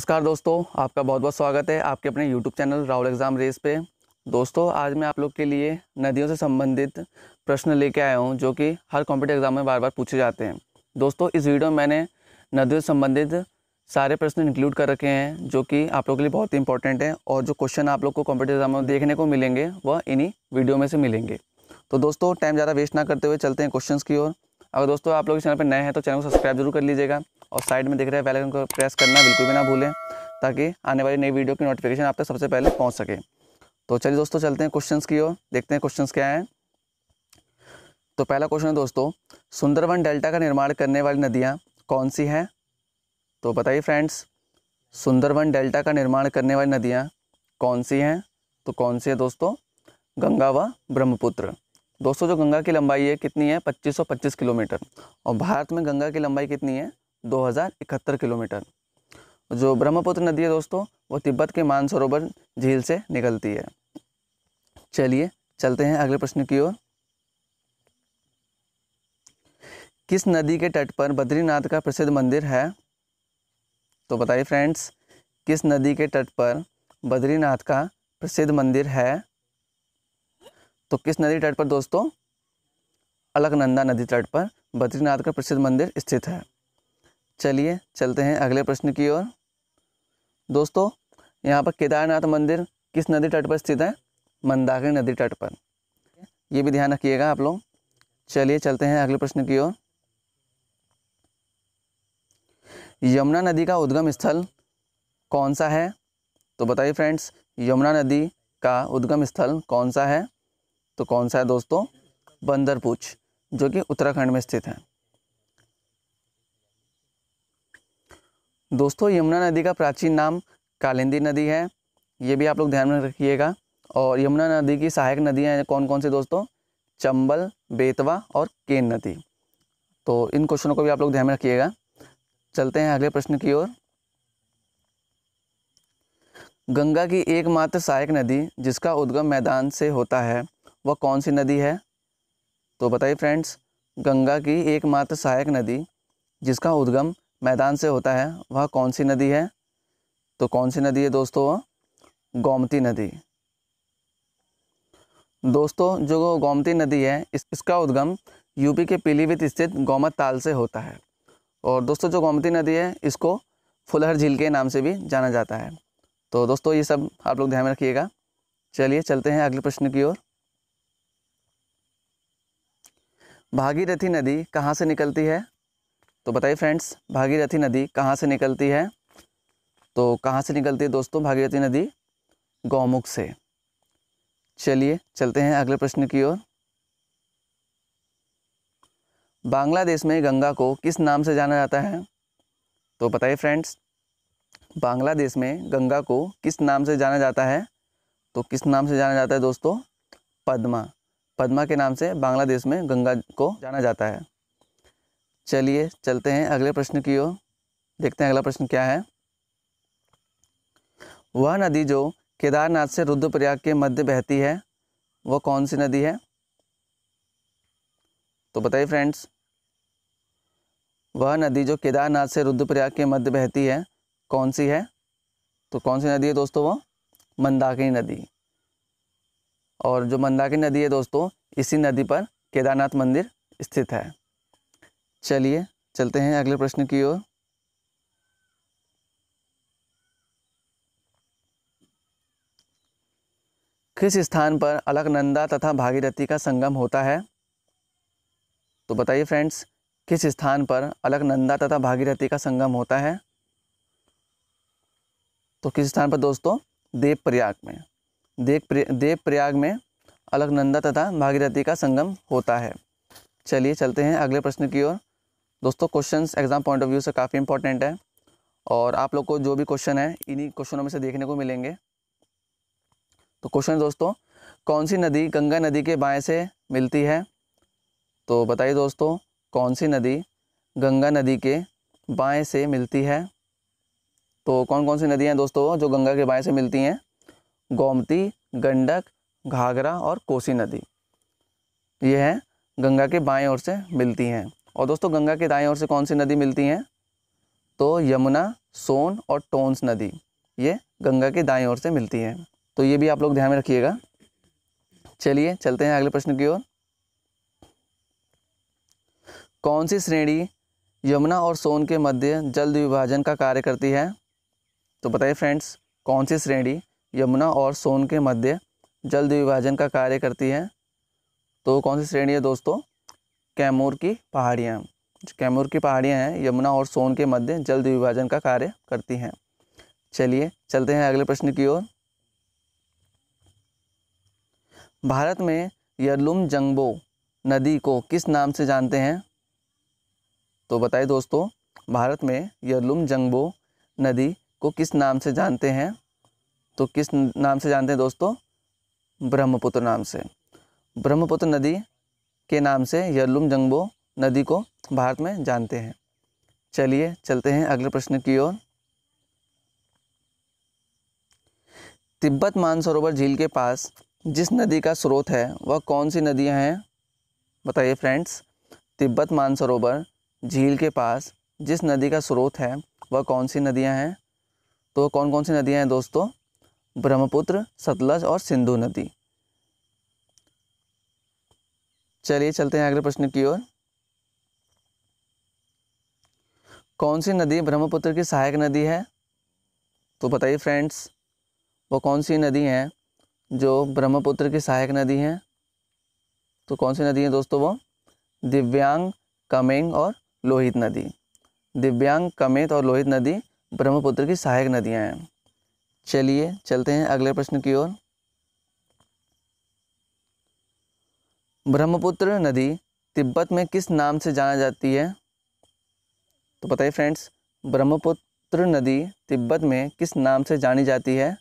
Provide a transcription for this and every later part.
नमस्कार दोस्तों आपका बहुत बहुत स्वागत है आपके अपने YouTube channel Rahul exam race पे दोस्तों आज मैं आप लोग के लिए नदियों से संबंधित प्रश्न लेके आया हूँ जो कि हर कॉम्पिटेटिव एग्ज़ाम में बार बार पूछे जाते हैं दोस्तों इस वीडियो में मैंने नदियों से संबंधित सारे प्रश्न इंक्लूड कर रखे हैं जो कि आप लोग के लिए बहुत ही इंपॉर्टेंट है और जो क्वेश्चन आप लोग को कॉम्पिटेटिव एग्ज़ाम में देखने को मिलेंगे वह इन्हीं वीडियो में से मिलेंगे तो दोस्तों टाइम ज़्यादा वेस्ट ना करते हुए चलते हैं क्वेश्चन की ओर अगर दोस्तों आप लोग इस चैनल पर नए हैं तो चैनल को सब्सक्राइब जरूर कर लीजिएगा और साइड में दिख रहे बेल आइकन को प्रेस करना बिल्कुल भी ना भूलें ताकि आने वाली नई वीडियो की नोटिफिकेशन आप तक सबसे पहले पहुँच सके तो चलिए दोस्तों चलते हैं क्वेश्चन की ओर देखते हैं क्वेश्चन क्या हैं तो पहला क्वेश्चन है दोस्तों सुंदरवन डेल्टा का निर्माण करने वाली नदियाँ कौन सी हैं तो बताइए फ्रेंड्स सुंदरवन डेल्टा का निर्माण करने वाली नदियाँ कौन सी हैं तो कौन सी है दोस्तों गंगा व ब्रह्मपुत्र दोस्तों जो गंगा की लंबाई है कितनी है 2525 किलोमीटर और भारत में गंगा की लंबाई कितनी है 2071 किलोमीटर जो ब्रह्मपुत्र नदी है दोस्तों वो तिब्बत के मानसरोवर झील से निकलती है चलिए चलते हैं अगले प्रश्न की ओर किस नदी के तट पर बद्रीनाथ का प्रसिद्ध मंदिर है तो बताइए फ्रेंड्स किस नदी के तट पर बद्रीनाथ का प्रसिद्ध मंदिर है तो किस नदी तट पर दोस्तों अलकनंदा नदी तट पर बद्रीनाथ का प्रसिद्ध मंदिर स्थित है चलिए चलते हैं अगले प्रश्न की ओर दोस्तों यहाँ पर केदारनाथ मंदिर किस नदी तट पर स्थित है मंदाकिनी नदी तट पर ये भी ध्यान रखिएगा आप लोग चलिए चलते हैं अगले प्रश्न की ओर यमुना नदी का उद्गम स्थल कौन सा है तो बताइए फ्रेंड्स यमुना नदी का उद्गम स्थल कौन सा है तो कौन सा है दोस्तों बंदरपूछ जो कि उत्तराखंड में स्थित है दोस्तों यमुना नदी का प्राचीन नाम कालिंदी नदी है ये भी आप लोग ध्यान में रखिएगा और यमुना नदी की सहायक नदियाँ कौन कौन सी दोस्तों चंबल बेतवा और केन नदी तो इन क्वेश्चनों को भी आप लोग ध्यान में रखिएगा चलते हैं अगले प्रश्न की ओर गंगा की एकमात्र सहायक नदी जिसका उद्गम मैदान से होता है वह कौन सी नदी है तो बताइए फ्रेंड्स गंगा की एकमात्र सहायक नदी जिसका उद्गम मैदान से होता है वह कौन सी नदी है तो कौन सी नदी है दोस्तों वह गोमती नदी दोस्तों जो गोमती नदी है इस, इसका उद्गम यूपी के पीलीभीत स्थित गोमत ताल से होता है और दोस्तों जो गोमती नदी है इसको फुलहर झील के नाम से भी जाना जाता है तो दोस्तों ये सब आप लोग ध्यान में रखिएगा चलिए चलते हैं अगले प्रश्न की ओर भागीरथी नदी कहाँ से निकलती है तो बताइए फ्रेंड्स भागीरथी नदी कहाँ से निकलती है तो कहाँ से निकलती है दोस्तों भागीरथी नदी गौमुख से चलिए चलते हैं अगले प्रश्न की ओर बांग्लादेश में गंगा को किस नाम से जाना जाता है तो बताइए फ्रेंड्स बांग्लादेश में गंगा को किस नाम से जाना जाता है तो किस नाम से जाना जाता है दोस्तों पद्मा पद्मा के नाम से बांग्लादेश में गंगा को जाना जाता है चलिए चलते हैं अगले प्रश्न की ओर देखते हैं अगला प्रश्न क्या है वह नदी जो केदारनाथ से रुद्रप्रयाग के मध्य बहती है वह कौन सी नदी है तो बताइए फ्रेंड्स वह नदी जो केदारनाथ से रुद्रप्रयाग के मध्य बहती है कौन सी है तो कौन सी नदी है दोस्तों वो मंदाकिनी नदी और जो मंदाकिनी नदी है दोस्तों इसी नदी पर केदारनाथ मंदिर स्थित है चलिए चलते हैं अगले प्रश्न की ओर किस स्थान पर अलकनंदा तथा भागीरथी का संगम होता है तो बताइए फ्रेंड्स किस स्थान पर अलकनंदा तथा भागीरथी का संगम होता है तो किस स्थान पर दोस्तों देव प्रयाग में देव देव प्रयाग में अलकनंदा तथा भागीरथी का संगम होता है चलिए चलते हैं अगले प्रश्न की ओर दोस्तों questions exam point of view से काफ़ी इंपॉर्टेंट है और आप लोग को जो भी क्वेश्चन है इन्हीं क्वेश्चनों में से देखने को मिलेंगे तो क्वेश्चन दोस्तों कौन सी नदी गंगा नदी के बाएँ से मिलती है तो बताइए दोस्तों कौन सी नदी गंगा नदी के बाएँ से मिलती है तो कौन कौन सी नदियाँ दोस्तों जो गंगा के बाएँ से मिलती हैं गोमती गंडक घाघरा और कोसी नदी ये हैं गंगा के बाएँ ओर से मिलती हैं और दोस्तों गंगा के दाएं ओर से कौन सी नदी मिलती हैं तो यमुना सोन और टोंस नदी ये गंगा के दाएं ओर से मिलती हैं तो ये भी आप लोग ध्यान में रखिएगा चलिए चलते हैं अगले प्रश्न की ओर कौन सी श्रेणी यमुना और सोन के मध्य जल विभाजन का कार्य करती है तो बताइए फ्रेंड्स कौन सी श्रेणी यमुना और सोन के मध्य जल विभाजन का कार्य करती है तो कौन सी श्रेणी है दोस्तों कैमूर की पहाड़ियाँ कैमूर की पहाड़ियाँ हैं यमुना और सोन के मध्य जल विभाजन का कार्य करती हैं चलिए चलते हैं अगले प्रश्न की ओर भारत में यरलुम जंगबो नदी को किस नाम से जानते हैं तो बताइए दोस्तों भारत में यरलुम जंगबो नदी को किस नाम से जानते हैं तो किस नाम से जानते हैं दोस्तों ब्रह्मपुत्र नाम से ब्रह्मपुत्र नदी के नाम से यरलुम जंगबो नदी को भारत में जानते हैं चलिए चलते हैं अगले प्रश्न की ओर तिब्बत मानसरोवर झील के पास जिस नदी का स्रोत है वह कौन सी नदियां हैं बताइए फ्रेंड्स तिब्बत मानसरोवर झील के पास जिस नदी का स्रोत है वह कौन सी नदियां हैं तो कौन कौन सी नदियां हैं दोस्तों ब्रह्मपुत्र सतलज और सिंधु नदी चलिए चलते हैं अगले प्रश्न की ओर कौन सी नदी ब्रह्मपुत्र की सहायक नदी है तो बताइए फ्रेंड्स वो कौन सी नदी हैं जो ब्रह्मपुत्र की सहायक नदी है तो कौन सी नदी है दोस्तों वो दिव्यांग कमेंग और लोहित नदी दिव्यांग कमेत और लोहित नदी ब्रह्मपुत्र की सहायक नदियाँ हैं चलिए चलते हैं अगले प्रश्न की ओर ब्रह्मपुत्र नदी तिब्बत में किस नाम से जाना जाती है तो बताइए फ्रेंड्स ब्रह्मपुत्र नदी तिब्बत में किस नाम से जानी जाती है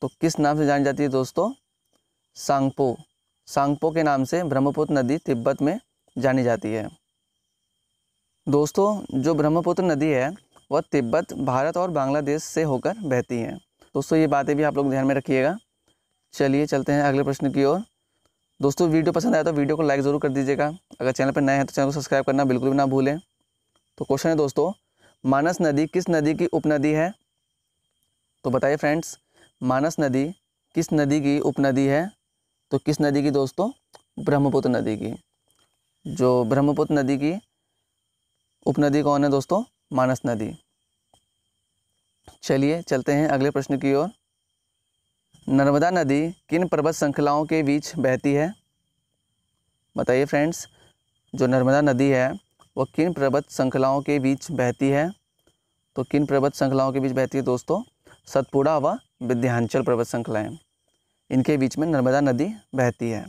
तो किस नाम से जानी जाती है दोस्तों सांगपो सांगपो के नाम से ब्रह्मपुत्र नदी तिब्बत में जानी जाती है दोस्तों जो ब्रह्मपुत्र नदी है वह तिब्बत भारत और बांग्लादेश से होकर बहती है दोस्तों ये बातें भी आप लोग ध्यान में रखिएगा चलिए चलते हैं अगले प्रश्न की ओर दोस्तों वीडियो पसंद आया तो वीडियो को लाइक ज़रूर कर दीजिएगा अगर चैनल पर नए हैं तो चैनल को सब्सक्राइब करना बिल्कुल भी ना भूलें तो क्वेश्चन है दोस्तों मानस नदी किस नदी की उपनदी है तो बताइए फ्रेंड्स मानस नदी किस नदी की उपनदी है तो किस नदी की दोस्तों ब्रह्मपुत्र नदी की जो ब्रह्मपुत्र नदी की उपनदी कौन है दोस्तों मानस नदी चलिए चलते हैं अगले प्रश्न की ओर नर्मदा नदी किन पर्वत श्रृंखलाओं के बीच बहती है बताइए फ्रेंड्स जो नर्मदा नदी है वो किन पर्वत श्रृंखलाओं के बीच बहती है तो किन पर्वत श्रृंखलाओं के बीच बहती है दोस्तों सतपुड़ा व विध्यांचल पर्वत श्रृंखलाएँ इनके बीच में नर्मदा नदी बहती है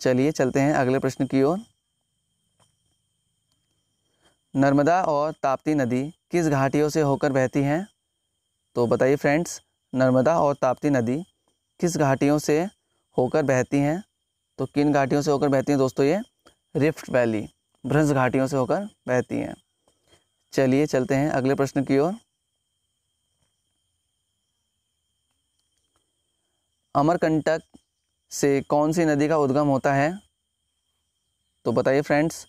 चलिए चलते हैं अगले प्रश्न की ओर नर्मदा और ताप्ती नदी किस घाटियों से होकर बहती हैं तो बताइए फ्रेंड्स नर्मदा और ताप्ती नदी किस घाटियों से होकर बहती हैं तो किन घाटियों से होकर बहती हैं दोस्तों ये रिफ्ट वैली भ्रंस घाटियों से होकर बहती हैं चलिए चलते हैं अगले प्रश्न की ओर अमरकंटक से कौन सी नदी का उद्गम होता है तो बताइए फ्रेंड्स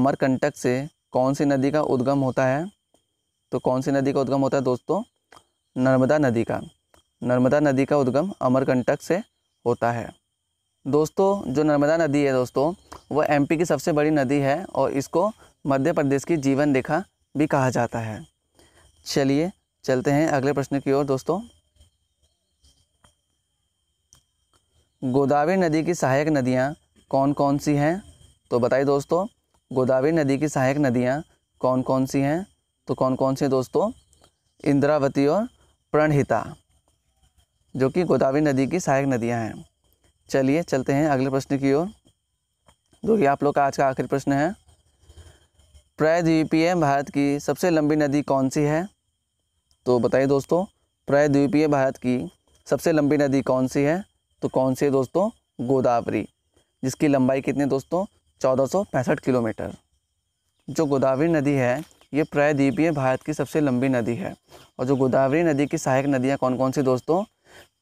अमरकंटक से कौन सी नदी का उद्गम होता है तो कौन सी नदी का उद्गम होता है दोस्तों नर्मदा नदी का नर्मदा नदी का उद्गम अमरकंटक से होता है दोस्तों जो नर्मदा नदी है दोस्तों वह एमपी की सबसे बड़ी नदी है और इसको मध्य प्रदेश की जीवन रेखा भी कहा जाता है चलिए चलते हैं अगले प्रश्न की ओर दोस्तों गोदावरी नदी की सहायक नदियाँ कौन कौन सी हैं तो बताइए दोस्तों गोदावरी नदी की सहायक नदियाँ कौन कौन सी हैं तो कौन कौन सी दोस्तों इंद्रावती और प्रणहिता जो कि गोदावरी नदी की सहायक नदियाँ हैं चलिए चलते हैं अगले प्रश्न की ओर जो कि आप लोग का आज का आखिरी प्रश्न है प्रायद्वीपीय भारत की सबसे लंबी नदी कौन सी है तो बताइए दोस्तों प्रायद्वीपीय भारत की सबसे लंबी नदी कौन सी है तो कौन सी है दोस्तों गोदावरी जिसकी लंबाई कितनी दोस्तों चौदह किलोमीटर जो गोदावरी नदी है ये प्रायद्वीपीय भारत की सबसे लंबी नदी है और जो गोदावरी नदी की सहायक नदियाँ कौन कौन सी दोस्तों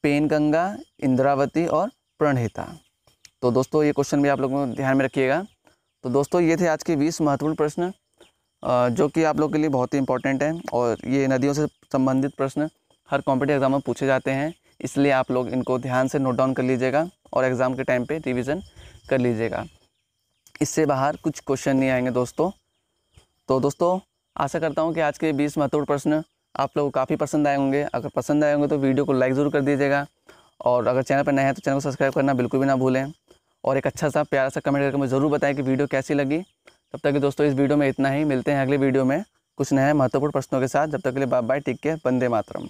पेन गंगा इंद्रावती और प्रणहिता तो दोस्तों ये क्वेश्चन भी आप लोगों को ध्यान में रखिएगा तो दोस्तों ये थे आज के बीस महत्वपूर्ण प्रश्न जो कि आप लोग के लिए बहुत ही इंपॉर्टेंट हैं और ये नदियों से संबंधित प्रश्न हर कॉम्पिटेटिव एग्जाम में पूछे जाते हैं इसलिए आप लोग इनको ध्यान से नोट डाउन कर लीजिएगा और एग्ज़ाम के टाइम पर रिविज़न कर लीजिएगा इससे बाहर कुछ क्वेश्चन नहीं आएंगे दोस्तों तो दोस्तों आशा करता हूँ कि आज के बीस महत्वपूर्ण प्रश्न आप लोग को काफ़ी पसंद आए होंगे अगर पसंद आए होंगे तो वीडियो को लाइक ज़रूर कर दीजिएगा और अगर चैनल पर नए हैं तो चैनल को सब्सक्राइब करना बिल्कुल भी ना भूलें और एक अच्छा सा प्यारा सा कमेंट करके मुझे ज़रूर बताएं कि वीडियो कैसी लगी तब तक दोस्तों इस वीडियो में इतना ही मिलते हैं अगले वीडियो में कुछ नए महत्वपूर्ण प्रश्नों के साथ जब तक के लिए बाय बाय टिक के बंदे मातरम